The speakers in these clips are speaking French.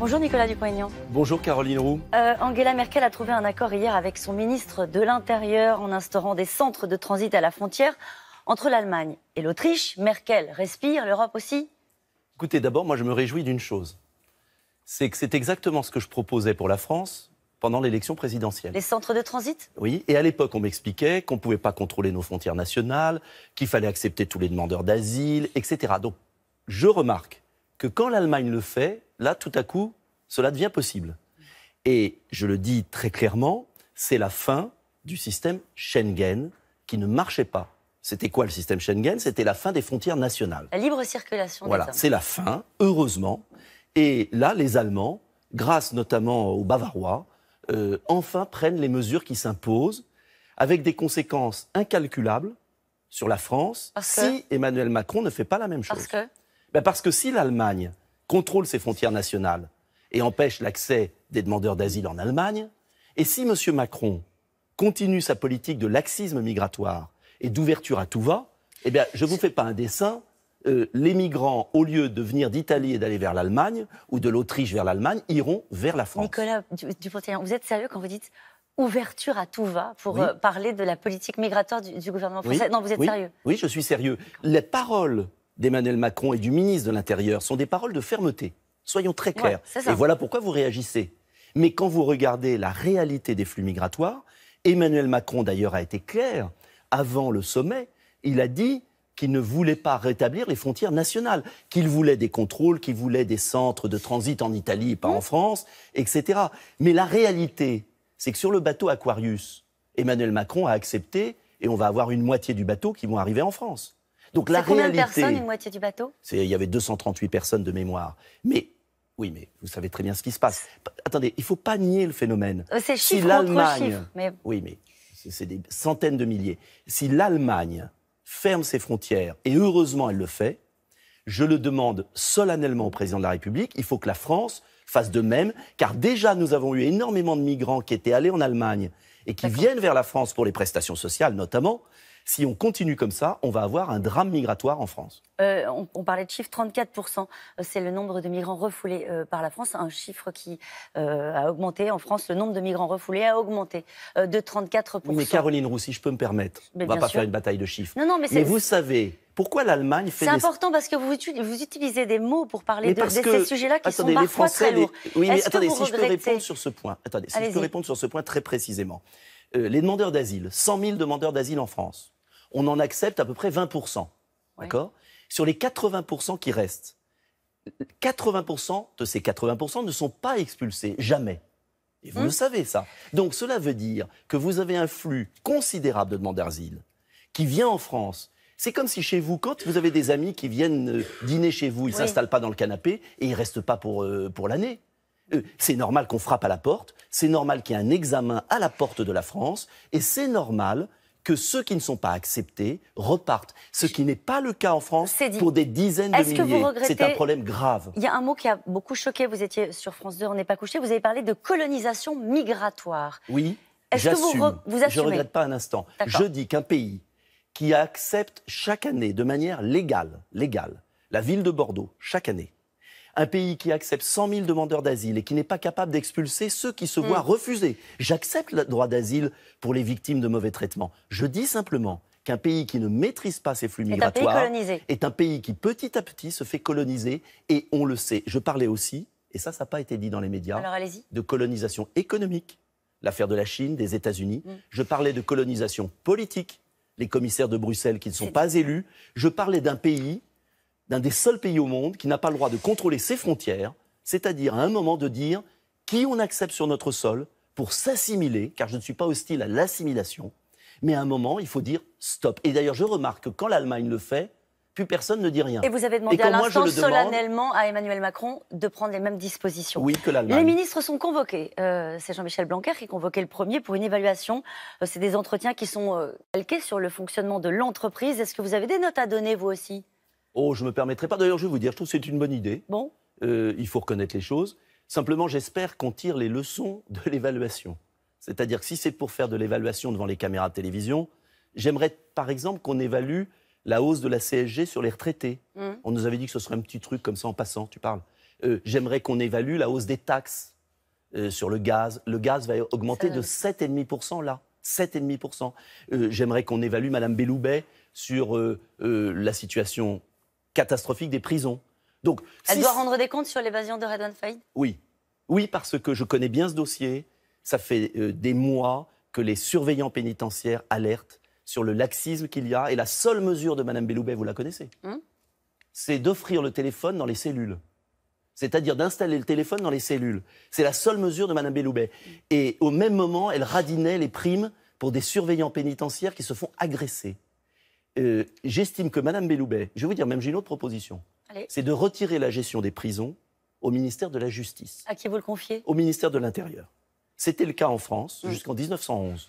Bonjour Nicolas dupont Bonjour Caroline Roux. Euh, Angela Merkel a trouvé un accord hier avec son ministre de l'Intérieur en instaurant des centres de transit à la frontière entre l'Allemagne et l'Autriche. Merkel respire, l'Europe aussi Écoutez, d'abord, moi je me réjouis d'une chose. C'est que c'est exactement ce que je proposais pour la France pendant l'élection présidentielle. Les centres de transit Oui, et à l'époque, on m'expliquait qu'on ne pouvait pas contrôler nos frontières nationales, qu'il fallait accepter tous les demandeurs d'asile, etc. Donc, je remarque que quand l'Allemagne le fait, là, tout à coup, cela devient possible. Et je le dis très clairement, c'est la fin du système Schengen qui ne marchait pas. C'était quoi le système Schengen C'était la fin des frontières nationales. La libre circulation. Voilà, c'est la fin, heureusement. Et là, les Allemands, grâce notamment aux Bavarois, euh, enfin prennent les mesures qui s'imposent, avec des conséquences incalculables sur la France si Emmanuel Macron ne fait pas la même chose. Parce que, ben, parce que si l'Allemagne contrôle ses frontières nationales, et empêche l'accès des demandeurs d'asile en Allemagne, et si M. Macron continue sa politique de laxisme migratoire et d'ouverture à tout va, eh bien, je ne vous fais pas un dessin. Euh, les migrants, au lieu de venir d'Italie et d'aller vers l'Allemagne, ou de l'Autriche vers l'Allemagne, iront vers la France. Nicolas Dupont-Aignan, vous êtes sérieux quand vous dites ouverture à tout va pour euh, parler de la politique migratoire du, gouvernement français Non, vous êtes sérieux Oui, je suis sérieux. Les paroles d'Emmanuel Macron et du ministre de l'Intérieur sont des paroles de fermeté. Soyons très clairs. et voilà pourquoi vous réagissez. Mais quand vous regardez la réalité des flux migratoires, Emmanuel Macron d'ailleurs a été clair avant le sommet. Il a dit qu'il ne voulait pas rétablir les frontières nationales, qu'il voulait des contrôles, qu'il voulait des centres de transit en Italie, pas en mmh. France, etc. Mais la réalité, c'est que sur le bateau Aquarius, Emmanuel Macron a accepté et on va avoir une moitié du bateau qui vont arriver en France. Donc la combien de personnes une moitié du bateau Il y avait 238 personnes de mémoire. Mais oui, mais vous savez très bien ce qui se passe. Attendez, il ne faut pas nier le phénomène. Euh, c'est chiffre si Oui, mais c'est des centaines de milliers. Si l'Allemagne ferme ses frontières, et heureusement elle le fait, je le demande solennellement au président de la République, il faut que la France fasse de même, car déjà nous avons eu énormément de migrants qui étaient allés en Allemagne et qui viennent vers la France pour les prestations sociales notamment, si on continue comme ça, on va avoir un drame migratoire en France. Euh, on, parlait de chiffre 34%, euh, c'est le nombre de migrants refoulés euh, par la France, un chiffre qui a augmenté en France. Le nombre de migrants refoulés a augmenté de 34%. mais Caroline Roussy, je peux me permettre, on ne va pas faire une bataille de chiffres. mais, vous savez pourquoi l'Allemagne fait C'est important parce que vous, utilisez des mots pour parler de, ces sujets-là qui sont parfois très lourds. Oui, mais attendez, si, je peux, répondre sur ce point, si je peux répondre sur ce point très précisément. les demandeurs d'asile, 100 000 demandeurs d'asile en France on en accepte à peu près 20%. D'accord Sur les 80% qui restent, 80% de ces 80% ne sont pas expulsés, jamais. Et vous hein le savez, ça. Donc cela veut dire que vous avez un flux considérable de demandeurs d'asile qui vient en France. C'est comme si chez vous, quand vous avez des amis qui viennent euh, dîner chez vous, ils ne s'installent pas dans le canapé et ils ne restent pas pour, euh, pour l'année. Euh, c'est normal qu'on frappe à la porte, c'est normal qu'il y ait un examen à la porte de la France, et c'est normal que ceux qui ne sont pas acceptés repartent. Ce qui n'est pas le cas en France pour des dizaines de milliers. C'est un problème grave. Il y a un mot qui a beaucoup choqué. Vous étiez sur France 2, on n'est pas couché. Vous avez parlé de colonisation migratoire. Oui, j'assume. Vous, Je ne regrette pas un instant. Je dis qu'un pays qui accepte chaque année de manière légale, légale, la ville de Bordeaux, chaque année, un pays qui accepte 100 000 demandeurs d'asile et qui n'est pas capable d'expulser ceux qui se mm. voient refuser. J'accepte le droit d'asile pour les victimes de mauvais traitements. Je dis simplement qu'un pays qui ne maîtrise pas ses flux migratoires est un pays qui petit à petit se fait coloniser et on le sait. Je parlais aussi, et ça, ça n'a pas été dit dans les médias, de colonisation économique, l'affaire de la Chine, des États-Unis. Mm. Je parlais de colonisation politique, les commissaires de Bruxelles qui ne sont pas élus. Je parlais d'un pays d'un des seuls pays au monde qui n'a pas le droit de contrôler ses frontières, c'est-à-dire à un moment de dire qui on accepte sur notre sol pour s'assimiler, car je ne suis pas hostile à l'assimilation, mais à un moment, il faut dire stop. Et d'ailleurs, je remarque que quand l'Allemagne le fait, plus personne ne dit rien. Et vous avez demandé à l'instant solennellement à Emmanuel Macron de prendre les mêmes dispositions. Oui, que l'Allemagne. Les ministres sont convoqués. Euh, c'est Jean-Michel Blanquer qui est convoqué le premier pour une évaluation. Euh, c'est des entretiens qui sont euh, calqués sur le fonctionnement de l'entreprise. Est-ce que vous avez des notes à donner, vous aussi Oh, je ne me permettrai pas. D'ailleurs, je vais vous dire, je trouve que c'est une bonne idée. Bon. Euh, il faut reconnaître les choses. Simplement, j'espère qu'on tire les leçons de l'évaluation. C'est-à-dire que si c'est pour faire de l'évaluation devant les caméras de télévision, j'aimerais par exemple qu'on évalue la hausse de la CSG sur les retraités. Mmh. On nous avait dit que ce serait un petit truc comme ça en passant, tu parles. Euh, j'aimerais qu'on évalue la hausse des taxes euh, sur le gaz. Le gaz va augmenter de 7,5% là. 7,5%. Euh, j'aimerais qu'on évalue Madame Belloubet sur la situation catastrophique des prisons. Donc, Elle doit rendre des comptes sur l'évasion de Redwan Faïd Oui. Oui, parce que je connais bien ce dossier. Ça fait euh, des mois que les surveillants pénitentiaires alertent sur le laxisme qu'il y a. Et la seule mesure de Mme Belloubet, vous la connaissez, hmm c'est d'offrir le téléphone dans les cellules. C'est-à-dire d'installer le téléphone dans les cellules. C'est la seule mesure de Mme Belloubet. Et au même moment, elle radinait les primes pour des surveillants pénitentiaires qui se font agresser. Euh, j'estime que Madame Belloubet, je vais vous dire, même j'ai une autre proposition, c'est de retirer la gestion des prisons au ministère de la Justice. À qui vous le confiez Au ministère de l'Intérieur. C'était le cas en France mm. jusqu'en 1911.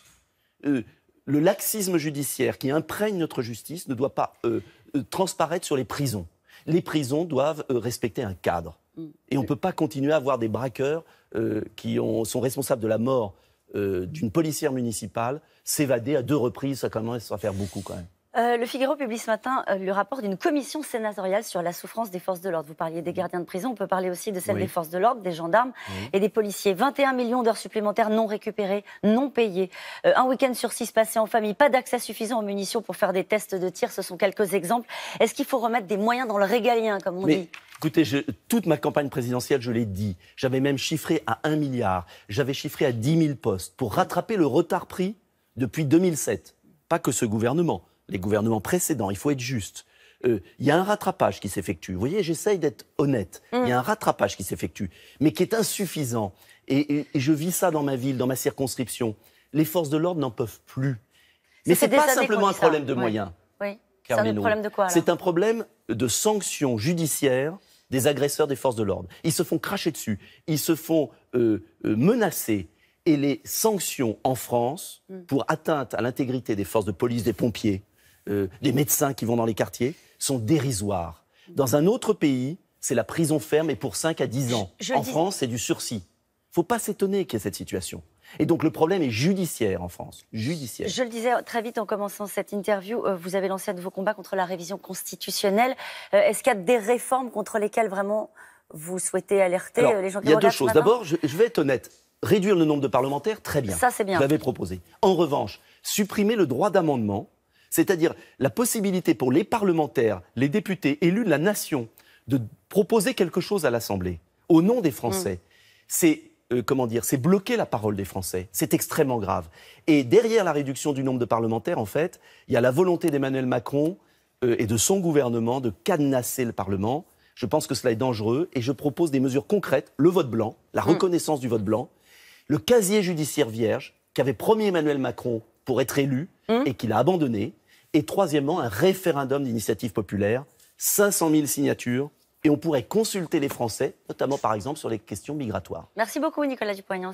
Euh, le laxisme judiciaire qui imprègne notre justice ne doit pas euh, transparaître sur les prisons. Les prisons doivent respecter un cadre. Mm. Et on ne peut pas continuer à avoir des braqueurs qui sont responsables de la mort d'une policière municipale s'évader à deux reprises. Ça commence à faire beaucoup quand même. Euh, le Figaro publie ce matin euh, le rapport d'une commission sénatoriale sur la souffrance des forces de l'ordre. Vous parliez des mmh. gardiens de prison, on peut parler aussi de celle des forces de l'ordre, des gendarmes mmh. et des policiers. 21 millions d'heures supplémentaires non récupérées, non payées. Euh, un week-end sur six passé en famille, pas d'accès suffisant aux munitions pour faire des tests de tir, ce sont quelques exemples. Est-ce qu'il faut remettre des moyens dans le régalien, comme on dit Écoutez, toute ma campagne présidentielle, je l'ai dit. J'avais même chiffré à 1 milliard. J'avais chiffré à 10 000 postes pour rattraper le retard pris depuis 2007. Pas que ce gouvernement les gouvernements précédents, il faut être juste. Euh, il y a un rattrapage qui s'effectue. Vous voyez, j'essaye d'être honnête. Il y a un rattrapage qui s'effectue, mais qui est insuffisant. Et, je vis ça dans ma ville, dans ma circonscription. Les forces de l'ordre n'en peuvent plus. Mais c'est pas simplement un problème de moyens. Oui. C'est un problème de quoi C'est un problème de sanctions judiciaires des agresseurs des forces de l'ordre. Ils se font cracher dessus, ils se font euh, euh, menacer. Et les sanctions en France mm. pour atteinte à l'intégrité des forces de police, des pompiers, euh, des médecins qui vont dans les quartiers sont dérisoires. Dans un autre pays, c'est la prison ferme et pour 5 à 10 ans. en France, c'est du sursis. Faut pas s'étonner qu'il y ait cette situation. Et donc le problème est judiciaire en France, judiciaire. Je le disais très vite en commençant cette interview, euh, vous avez lancé un nouveau combat contre la révision constitutionnelle. Euh, est-ce qu'il y a des réformes contre lesquelles vraiment vous souhaitez alerter les gens qui Il y a deux choses. D'abord, je, je, vais être honnête. Réduire le nombre de parlementaires, très bien. Ça, c'est bien. Vous l'avez proposé. En revanche, supprimer le droit d'amendement, c'est-à-dire la possibilité pour les parlementaires, les députés élus de la nation, de proposer quelque chose à l'Assemblée au nom des Français. Mm. C'est euh, comment dire, c'est bloquer la parole des Français. C'est extrêmement grave. Et derrière la réduction du nombre de parlementaires, en fait, il y a la volonté d'Emmanuel Macron euh, et de son gouvernement de cadenasser le Parlement. Je pense que cela est dangereux et je propose des mesures concrètes le vote blanc, la mm. reconnaissance du vote blanc, le casier judiciaire vierge qu'avait promis Emmanuel Macron pour être élu mm. et qu'il a abandonné. Et troisièmement, un référendum d'initiative populaire, 500 000 signatures, et on pourrait consulter les Français, notamment par exemple sur les questions migratoires. Merci beaucoup Nicolas Dupont-Aignan.